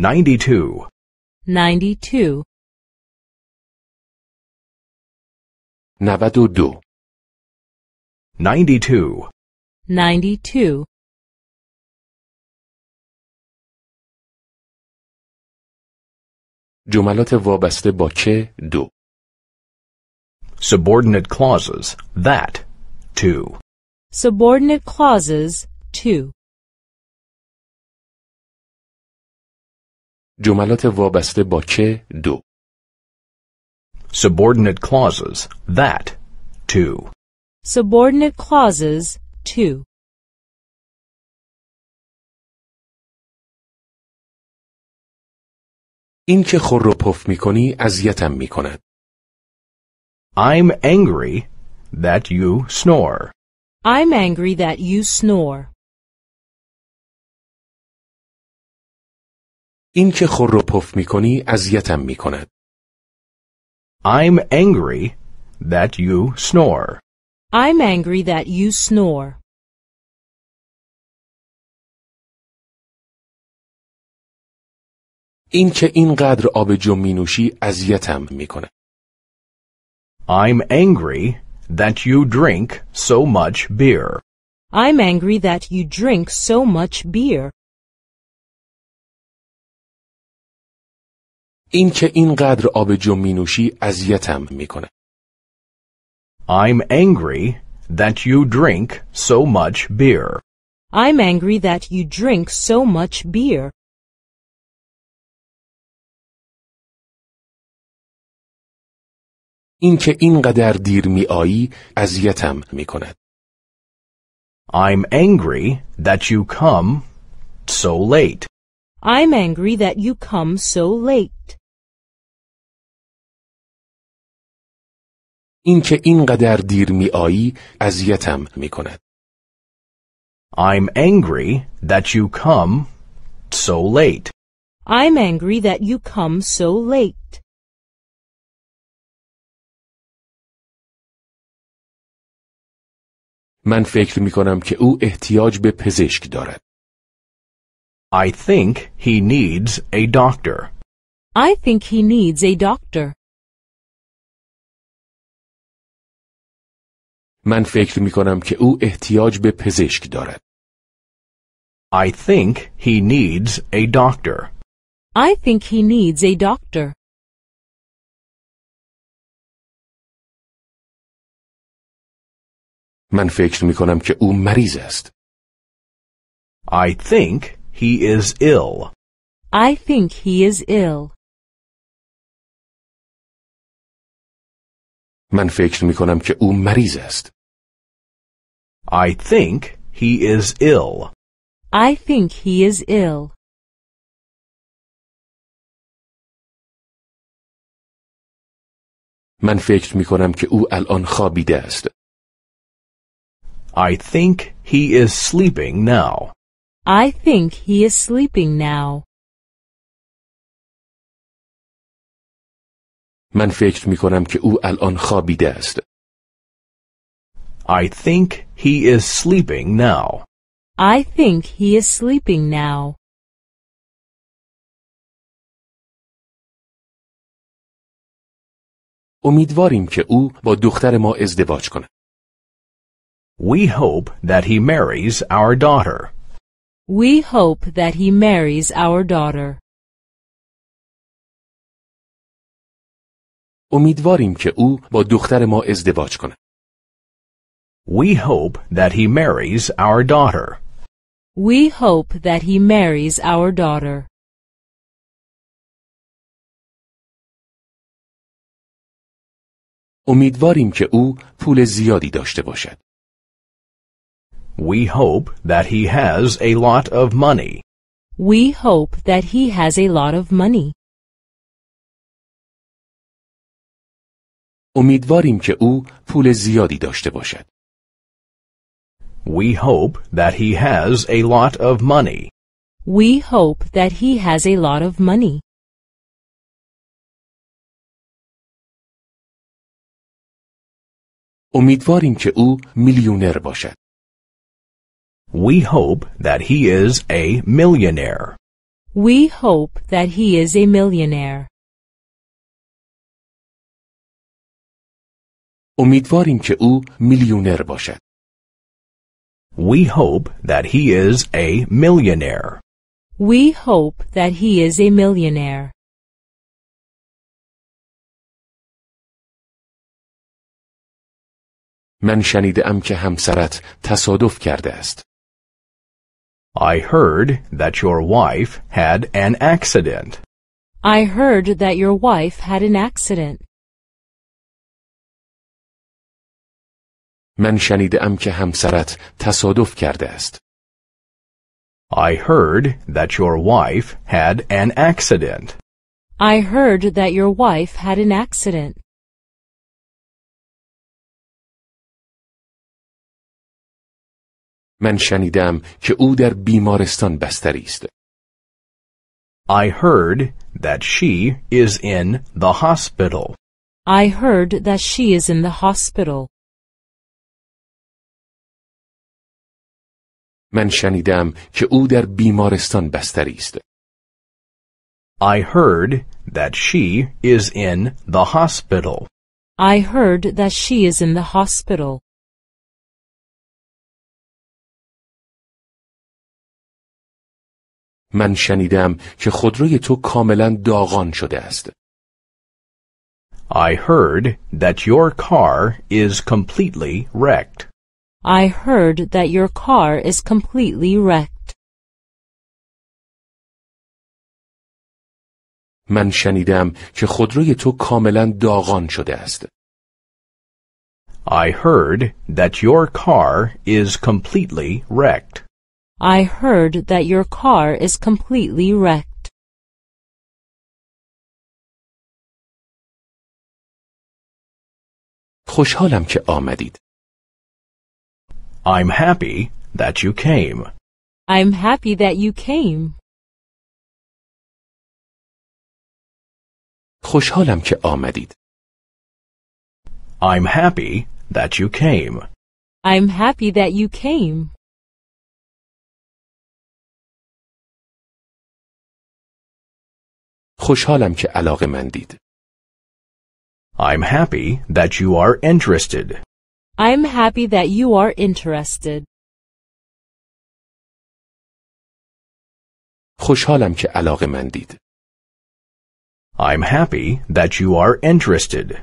92 92 92 92 92 جملات وابسته با که دو Subordinate clauses that to Subordinate clauses to جملات وابسته با که دو Subordinate clauses that to Subordinate clauses to این که خور رو پف میکنی اذیتم میکند I'm angry that you snore I'm angry that you snore این که خور رو پف میکنی اذیتم میکند. I'm angry that you snore. I'm angry that you snore. این که اینقدر آبجو می نوشی اذیتم میکنه. I'm angry that you drink so much beer. I'm angry that you drink so much beer. این که اینقدر آبجو می نوشی اذیتم میکنه. I'm angry that you drink so much beer. I'm angry that you drink so much beer. این اینکه اینقدر دیر میای اذیتم کند I'm angry that you come so late. I'm angry that you come so late. اینکه اینقدر دیر می آیی اذیتم می کند. I'm angry that you come so late. I'm angry that you come so late. من فکر می کنم که او احتیاج به پزشک دارد. I think he needs a doctor. I think he needs a doctor. من فکر می کنم که او احتیاج به پزشک دارد. I think he needs a doctor. I think he needs a doctor. من فکر می کنم که او مریض است. I think he is ill. I think he is ill. من فکر می کنم که او مریض است. I think he is ill. I think he is ill. من فکر می کنم که او الان خوابیده است. I think he is sleeping now. I think he is sleeping now. من فکر می کنم که او الان خوابیده است. I think he is sleeping now. I think he is sleeping now. امیدواریم که او با دختر ما ازدواج کنه. We hope that he marries our daughter. We hope that he marries our daughter. امیدواریم که او با دختر ما ازدواج کند. We hope that he marries our daughter. We hope that he marries our daughter. امیدواریم که او پول زیادی داشته باشد. We hope that he has a lot of money. We hope that he has a lot of money. امیدواریم که او پول زیادی داشته باشد. We hope that he has a lot of money. We hope that he has a lot of money. امیدواریم که او میلیونر باشد. We hope that he is a millionaire. We hope that he is a millionaire. امیدواریم که او میلیونر باشد. We hope that he is a millionaire. We hope that he is a millionaire. من شنیدم که همسرت تصادف کرده است. I heard that your wife had an accident. I heard that your wife had an accident. من شنیدم که همسرت تصادف کرده است. I heard that your wife had an accident. I heard that your wife had an accident. من شنیدم که او در بیمارستان بستری است. I heard that she is in the hospital. I heard that she is in the hospital. من شنیدم که او در بیمارستان بستری است. I heard that she is in the hospital. I heard that she is in the hospital. من شنیدم که خودروی تو کاملا داغان شده است. I heard that your car is completely wrecked. I heard that your car is completely wrecked. من شنیدم که خودروی تو کاملا داغان شده است. I heard that your car is completely wrecked. I heard that your car is completely wrecked. خوشحالم که آمدید. I'm happy that you came. I'm happy that you came. خوشحالم که آمدید. I'm happy that you came. I'm happy that you came. خوشحالم که علاقه مندید. I'm happy that you are interested. I'm happy that you are interested. خوشحالم که علاقه مندید. I'm happy that you are interested.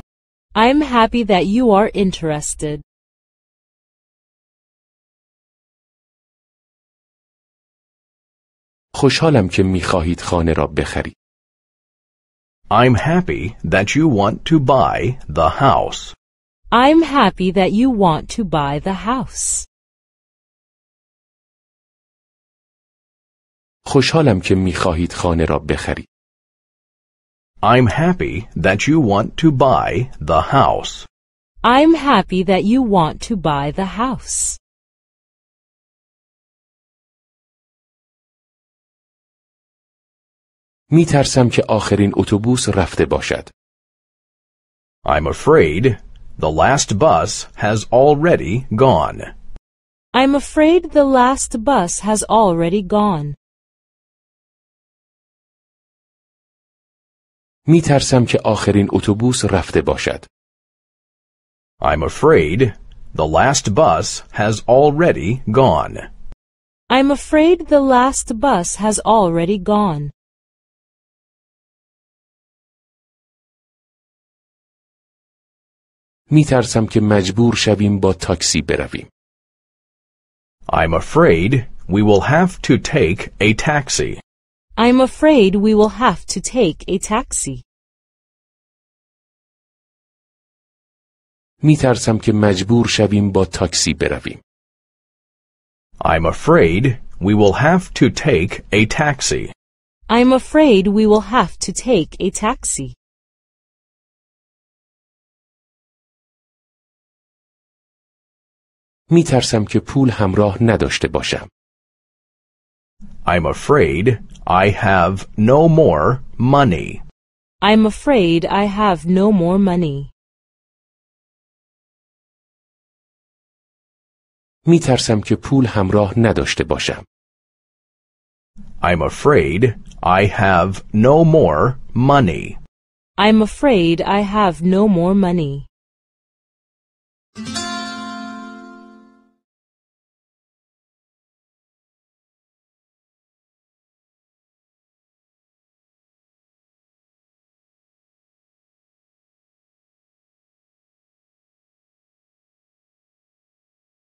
I'm happy that you are interested. خوشحالم که میخواهید خانه را بخرید. I'm happy that you want to buy the house. I'm happy that you want to buy the house. خوشحالم که می خانه را بخرید. I'm happy that you want to buy the house. I'm happy that you want to buy the house. میترسم که آخرین اتوبوس رفته باشد. I'm afraid the last bus has already gone. I'm afraid the last bus has already gone. می ترسم که آخرین اتوبوس رفته باشد. I'm afraid the last bus has already gone. I'm afraid the last bus has already gone. میترسم که مجبور شویم با تاکسی برویم. I'm afraid we will have to take a taxi. I'm afraid we will have to take a taxi. میترسم که مجبور شویم با تاکسی برویم. I'm afraid we will have to take a taxi. I'm afraid we will have to take a taxi. می ترسم که پول همراه نداشته باشم. I'm afraid I have no more money. I'm afraid I have no more money. می ترسم که پول همراه نداشته باشم. I'm afraid I have no more money. I'm afraid I have no more money.